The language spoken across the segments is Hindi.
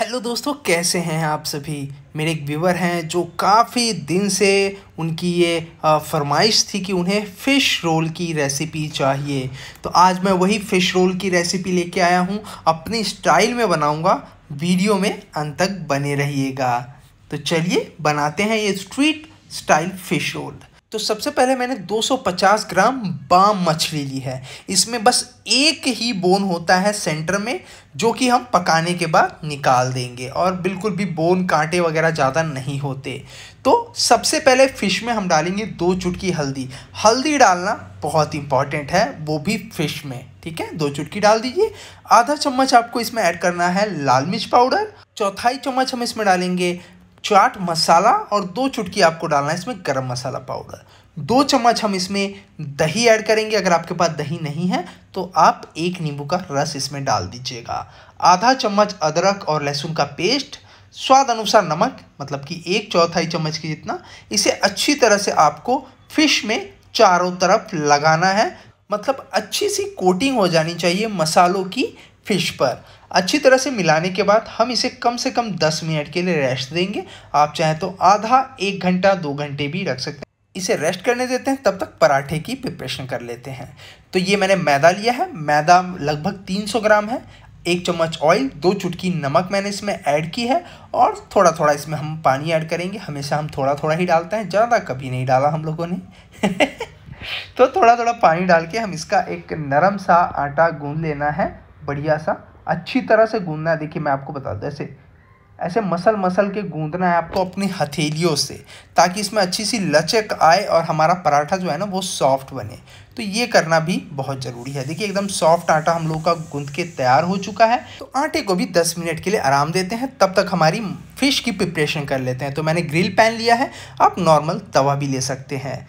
हेलो दोस्तों कैसे हैं आप सभी मेरे एक व्यूवर हैं जो काफ़ी दिन से उनकी ये फरमाइश थी कि उन्हें फ़िश रोल की रेसिपी चाहिए तो आज मैं वही फ़िश रोल की रेसिपी लेके आया हूँ अपनी स्टाइल में बनाऊँगा वीडियो में अंत तक बने रहिएगा तो चलिए बनाते हैं ये स्ट्रीट स्टाइल फ़िश रोल तो सबसे पहले मैंने 250 ग्राम बाम मछली ली है इसमें बस एक ही बोन होता है सेंटर में जो कि हम पकाने के बाद निकाल देंगे और बिल्कुल भी बोन कांटे वगैरह ज़्यादा नहीं होते तो सबसे पहले फ़िश में हम डालेंगे दो चुटकी हल्दी हल्दी डालना बहुत इंपॉर्टेंट है वो भी फ़िश में ठीक है दो चुटकी डाल दीजिए आधा चम्मच आपको इसमें ऐड करना है लाल मिर्च पाउडर चौथाई चम्मच हम इसमें डालेंगे चाट मसाला और दो चुटकी आपको डालना है इसमें गरम मसाला पाउडर दो चम्मच हम इसमें दही ऐड करेंगे अगर आपके पास दही नहीं है तो आप एक नींबू का रस इसमें डाल दीजिएगा आधा चम्मच अदरक और लहसुन का पेस्ट स्वाद अनुसार नमक मतलब कि एक चौथाई चम्मच की जितना इसे अच्छी तरह से आपको फिश में चारों तरफ लगाना है मतलब अच्छी सी कोटिंग हो जानी चाहिए मसालों की फिश पर अच्छी तरह से मिलाने के बाद हम इसे कम से कम 10 मिनट के लिए रेस्ट देंगे आप चाहें तो आधा एक घंटा दो घंटे भी रख सकते हैं इसे रेस्ट करने देते हैं तब तक पराठे की प्रिपरेशन कर लेते हैं तो ये मैंने मैदा लिया है मैदा लगभग 300 ग्राम है एक चम्मच ऑयल दो चुटकी नमक मैंने इसमें ऐड की है और थोड़ा थोड़ा इसमें हम पानी ऐड करेंगे हमेशा हम थोड़ा थोड़ा ही डालते हैं ज़्यादा कभी नहीं डाला हम लोगों ने तो थोड़ा थोड़ा पानी डाल के हम इसका एक नरम सा आटा गूंद लेना है बढ़िया सा अच्छी तरह से गूंदना है देखिए मैं आपको बता दूँ ऐसे ऐसे मसल मसल के गूंदना है आपको अपनी हथेलियों से ताकि इसमें अच्छी सी लचक आए और हमारा पराठा जो है ना वो सॉफ्ट बने तो ये करना भी बहुत ज़रूरी है देखिए एकदम सॉफ्ट आटा हम लोग का गूंद के तैयार हो चुका है तो आटे को भी 10 मिनट के लिए आराम देते हैं तब तक हमारी फ़िश की प्रिपरेशन कर लेते हैं तो मैंने ग्रिल पैन लिया है आप नॉर्मल तवा भी ले सकते हैं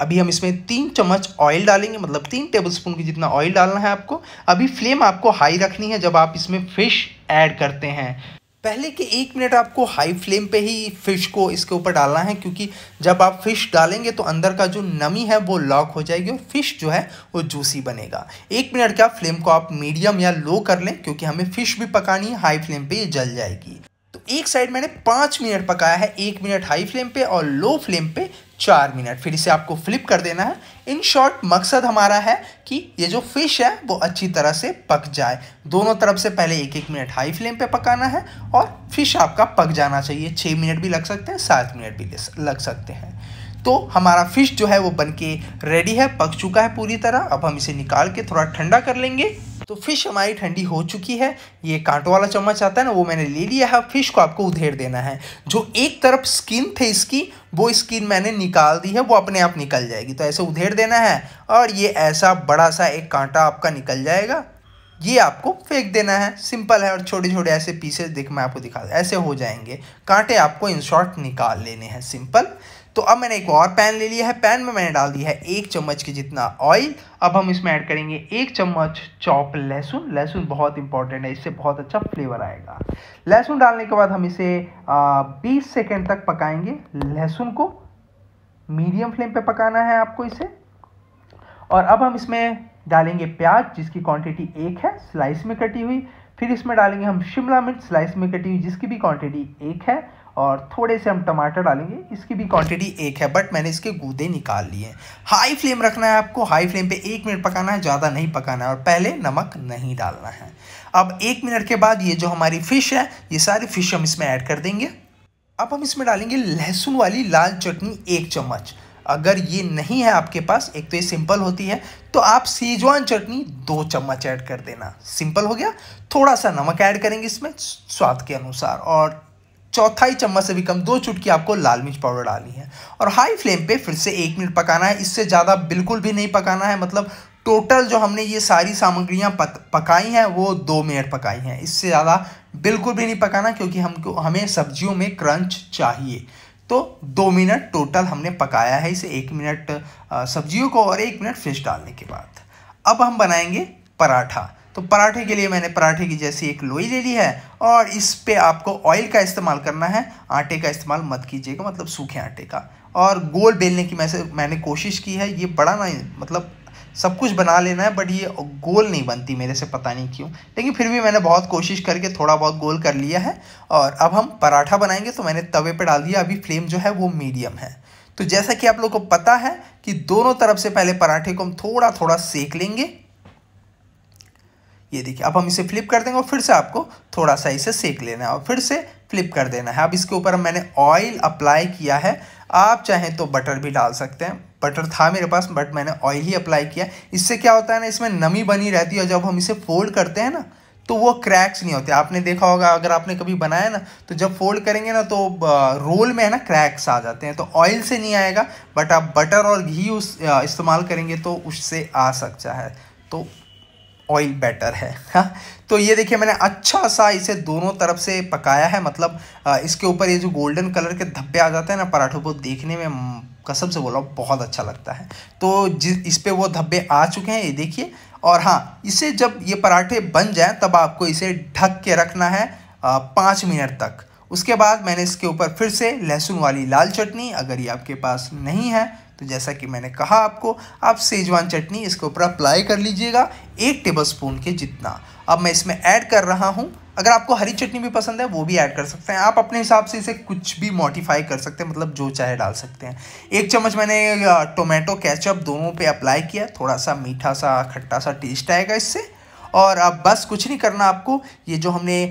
अभी हम इसमें तीन चम्मच ऑयल डालेंगे मतलब तीन टेबलस्पून की जितना ऑयल डालना है आपको अभी फ्लेम आपको हाई रखनी है जब आप इसमें फ़िश ऐड करते हैं पहले के एक मिनट आपको हाई फ्लेम पे ही फ़िश को इसके ऊपर डालना है क्योंकि जब आप फ़िश डालेंगे तो अंदर का जो नमी है वो लॉक हो जाएगी और फ़िश जो है वो जूसी बनेगा एक मिनट का फ्लेम को आप मीडियम या लो कर लें क्योंकि हमें फ़िश भी पकानी है हाई फ्लेम पे ये जल जाएगी तो एक साइड मैंने पाँच मिनट पकाया है एक मिनट हाई फ्लेम पे और लो फ्लेम पे चार मिनट फिर इसे आपको फ्लिप कर देना है इन शॉर्ट मकसद हमारा है कि ये जो फिश है वो अच्छी तरह से पक जाए दोनों तरफ से पहले एक एक मिनट हाई फ्लेम पे पकाना है और फिश आपका पक जाना चाहिए छः मिनट भी लग सकते हैं सात मिनट भी लग सकते हैं तो हमारा फिश जो है वो बन रेडी है पक चुका है पूरी तरह अब हम इसे निकाल के थोड़ा ठंडा कर लेंगे तो फिश हमारी ठंडी हो चुकी है ये कांटो वाला चम्मच आता है ना वो मैंने ले लिया है फिश को आपको उधेड़ देना है जो एक तरफ स्किन थे इसकी वो स्किन मैंने निकाल दी है वो अपने आप निकल जाएगी तो ऐसे उधेड़ देना है और ये ऐसा बड़ा सा एक कांटा आपका निकल जाएगा ये आपको फेंक देना है सिंपल है और छोटे छोटे ऐसे पीसेस दिख मैं आपको दिखा ऐसे हो जाएंगे कांटे आपको इन शॉर्ट निकाल लेने हैं सिंपल तो अब मैंने एक और पैन ले लिया है पैन में मैंने डाल दिया है एक चम्मच के जितना ऑयल अब हम इसमें ऐड करेंगे एक चम्मच चॉप लहसुन लहसुन बहुत इंपॉर्टेंट है इससे बहुत अच्छा फ्लेवर आएगा लहसुन डालने के बाद हम इसे बीस सेकेंड तक पकाएंगे लहसुन को मीडियम फ्लेम पे पकाना है आपको इसे और अब हम इसमें डालेंगे प्याज जिसकी क्वांटिटी एक है स्लाइस में कटी हुई फिर इसमें डालेंगे हम शिमला मिर्च स्लाइस में कटी हुई जिसकी भी क्वांटिटी एक है और थोड़े से हम टमाटर डालेंगे इसकी भी क्वांटिटी एक है बट मैंने इसके गूदे निकाल लिए हैं हाई फ्लेम रखना है आपको हाई फ्लेम पे एक मिनट पकाना है ज़्यादा नहीं पकाना है और पहले नमक नहीं डालना है अब एक मिनट के बाद ये जो हमारी फ़िश है ये सारी फ़िश हम इसमें ऐड कर देंगे अब हम इसमें डालेंगे लहसुन वाली लाल चटनी एक चम्मच अगर ये नहीं है आपके पास एक तो ये सिंपल होती है तो आप सीजवान चटनी दो चम्मच ऐड कर देना सिंपल हो गया थोड़ा सा नमक ऐड करेंगे इसमें स्वाद के अनुसार और चौथाई चम्मच से भी कम दो चुटकी आपको लाल मिर्च पाउडर डालनी है और हाई फ्लेम पे फिर से एक मिनट पकाना है इससे ज़्यादा बिल्कुल भी नहीं पकाना है मतलब टोटल जो हमने ये सारी सामग्रियाँ पकाई हैं वो दो मिनट पकाई हैं इससे ज़्यादा बिल्कुल भी नहीं पकाना क्योंकि हमको हमें सब्जियों में क्रंच चाहिए तो दो मिनट टोटल हमने पकाया है इसे एक मिनट सब्जियों को और एक मिनट फिश डालने के बाद अब हम बनाएंगे पराठा तो पराठे के लिए मैंने पराठे की जैसी एक लोई ले ली है और इस पर आपको ऑयल का इस्तेमाल करना है आटे का इस्तेमाल मत कीजिएगा मतलब सूखे आटे का और गोल बेलने की मैं मैंने कोशिश की है ये बड़ा ना मतलब सब कुछ बना लेना है बट ये गोल नहीं बनती मेरे से पता नहीं क्यों लेकिन फिर भी मैंने बहुत कोशिश करके थोड़ा बहुत गोल कर लिया है और अब हम पराठा बनाएंगे तो मैंने तवे पर डाल दिया अभी फ्लेम जो है वो मीडियम है तो जैसा कि आप लोग को पता है कि दोनों तरफ से पहले पराठे को हम थोड़ा थोड़ा सेक लेंगे ये देखिए अब हम इसे फ्लिप कर देंगे और फिर से आपको थोड़ा सा इसे सेक लेना है और फिर से फ्लिप कर देना है अब इसके ऊपर मैंने ऑयल अप्लाई किया है आप चाहें तो बटर भी डाल सकते हैं बटर था मेरे पास बट मैंने ऑयल ही अप्लाई किया इससे क्या होता है ना इसमें नमी बनी रहती है और जब हम इसे फोल्ड करते हैं ना तो वो क्रैक्स नहीं होते आपने देखा होगा अगर आपने कभी बनाया ना तो जब फोल्ड करेंगे ना तो रोल में है ना क्रैक्स आ जाते हैं तो ऑयल से नहीं आएगा बट आप बटर और घी उस इस्तेमाल करेंगे तो उससे आ सकता है तो ऑयल बेटर है हा? तो ये देखिए मैंने अच्छा सा इसे दोनों तरफ से पकाया है मतलब इसके ऊपर ये जो गोल्डन कलर के धब्बे आ जाते हैं ना पराठों को देखने में कसम से बोला बहुत अच्छा लगता है तो जिस इस पर वो धब्बे आ चुके हैं ये देखिए और हाँ इसे जब ये पराठे बन जाए तब आपको इसे ढक के रखना है पाँच मिनट तक उसके बाद मैंने इसके ऊपर फिर से लहसुन वाली लाल चटनी अगर ये आपके पास नहीं है तो जैसा कि मैंने कहा आपको आप सेजवान चटनी इसके ऊपर अप्लाई कर लीजिएगा एक टेबल स्पून के जितना अब मैं इसमें ऐड कर रहा हूँ अगर आपको हरी चटनी भी पसंद है वो भी ऐड कर सकते हैं आप अपने हिसाब से इसे कुछ भी मॉडिफाई कर सकते हैं मतलब जो चाहे डाल सकते हैं एक चम्मच मैंने टोमेटो कैचअप दोनों पर अप्लाई किया थोड़ा सा मीठा सा खट्टा सा टेस्ट आएगा इससे और अब बस कुछ नहीं करना आपको ये जो हमने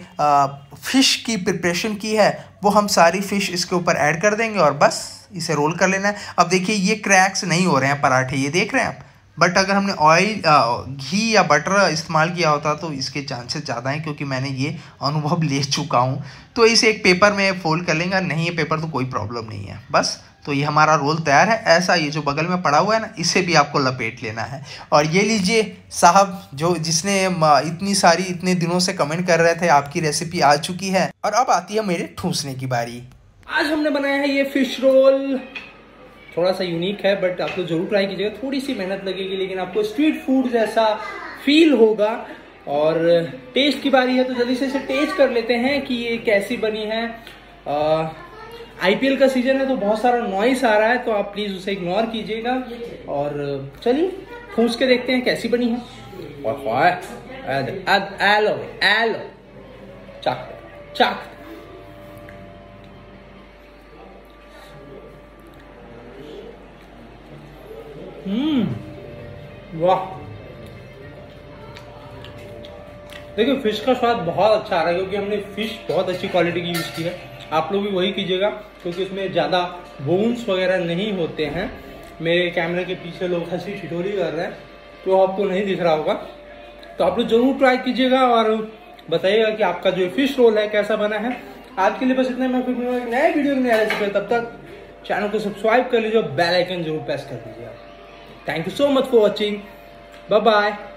फ़िश की प्रिपरेशन की है वो हम सारी फ़िश इसके ऊपर ऐड कर देंगे और बस इसे रोल कर लेना है अब देखिए ये क्रैक्स नहीं हो रहे हैं पराठे ये देख रहे हैं आप बट अगर हमने ऑयल घी या बटर इस्तेमाल किया होता तो इसके चांसेस ज़्यादा हैं क्योंकि मैंने ये अनुभव ले चुका हूँ तो इसे एक पेपर में फोल्ड कर लेंगे नहीं ये पेपर तो कोई प्रॉब्लम नहीं है बस तो ये हमारा रोल तैयार है ऐसा ये जो बगल में पड़ा हुआ है ना इसे भी आपको लपेट लेना है और ये लीजिए साहब जो जिसने इतनी सारी इतने दिनों से कमेंट कर रहे थे आपकी रेसिपी आ चुकी है और अब आती है मेरे ठूसने की बारी आज हमने बनाया है ये फिश रोल थोड़ा सा यूनिक है बट आप लोग जरूर ट्राई कीजिएगा थोड़ी सी मेहनत लगेगी लेकिन आपको स्ट्रीट फूड जैसा फील होगा और टेस्ट की बारी है तो जल्दी से इसे टेस्ट कर लेते हैं कि ये कैसी बनी है आईपीएल का सीजन है तो बहुत सारा नॉइस आ रहा है तो आप प्लीज उसे इग्नोर कीजिएगा और चलिए फूस के देखते हैं कैसी बनी है हाँ, चाक चाक हम्म वाह देखिए फिश का स्वाद बहुत अच्छा आ रहा है क्योंकि हमने फिश बहुत अच्छी क्वालिटी की यूज़ की है आप लोग भी वही कीजिएगा क्योंकि उसमें ज़्यादा बोन्स वगैरह नहीं होते हैं मेरे कैमरे के पीछे लोग हंसी छिटोरी कर रहे हैं तो आपको नहीं दिख रहा होगा तो आप लोग ज़रूर ट्राई कीजिएगा और बताइएगा कि आपका जो फिश रोल है कैसा बना है आज के लिए बस इतना मैं फिर नए वीडियो में नया रेसिपी तब तक चैनल को सब्सक्राइब कर लीजिए बेल आइकन जरूर प्रेस कर दीजिए Thank you so much for watching. Bye-bye.